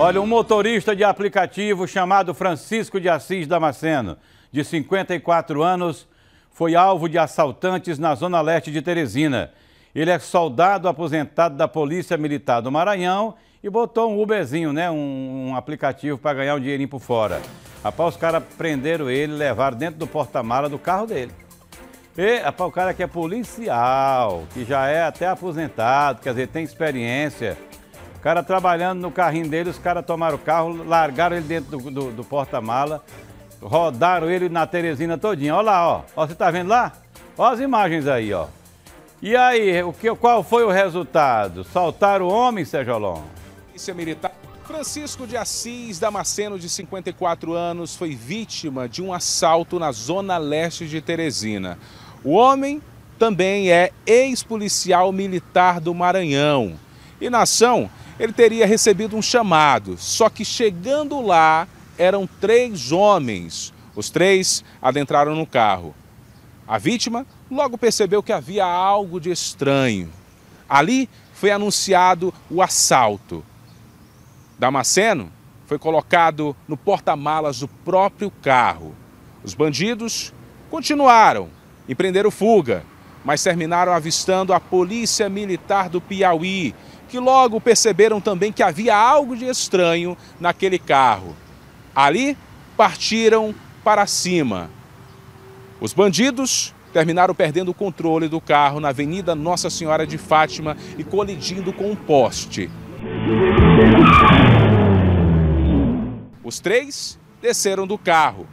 Olha, um motorista de aplicativo chamado Francisco de Assis Damasceno, de 54 anos, foi alvo de assaltantes na zona leste de Teresina. Ele é soldado aposentado da Polícia Militar do Maranhão e botou um Uberzinho, né? Um, um aplicativo para ganhar um dinheirinho por fora. Rapaz, os caras prenderam ele e levaram dentro do porta-mala do carro dele. E, rapaz, o cara que é policial, que já é até aposentado, quer dizer, tem experiência cara trabalhando no carrinho dele, os caras tomaram o carro, largaram ele dentro do, do, do porta-mala, rodaram ele na Teresina todinha. Olha lá, ó. Você tá vendo lá? Olha as imagens aí, ó. E aí, o que, qual foi o resultado? Saltaram o homem, Sérgio Alonso? Polícia Militar Francisco de Assis Damasceno, de 54 anos, foi vítima de um assalto na zona leste de Teresina. O homem também é ex-policial militar do Maranhão. E na ação, ele teria recebido um chamado, só que chegando lá eram três homens. Os três adentraram no carro. A vítima logo percebeu que havia algo de estranho. Ali foi anunciado o assalto. Damasceno foi colocado no porta-malas do próprio carro. Os bandidos continuaram, e prenderam fuga mas terminaram avistando a Polícia Militar do Piauí, que logo perceberam também que havia algo de estranho naquele carro. Ali, partiram para cima. Os bandidos terminaram perdendo o controle do carro na Avenida Nossa Senhora de Fátima e colidindo com um poste. Os três desceram do carro.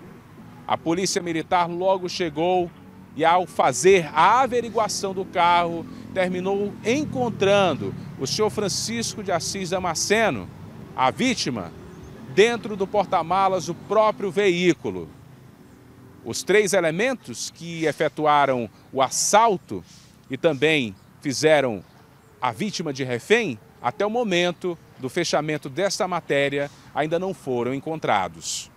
A polícia militar logo chegou e, ao fazer a averiguação do carro, terminou encontrando o senhor Francisco de Assis Damasceno, a vítima, dentro do porta-malas do próprio veículo. Os três elementos que efetuaram o assalto e também fizeram a vítima de refém, até o momento do fechamento desta matéria, ainda não foram encontrados.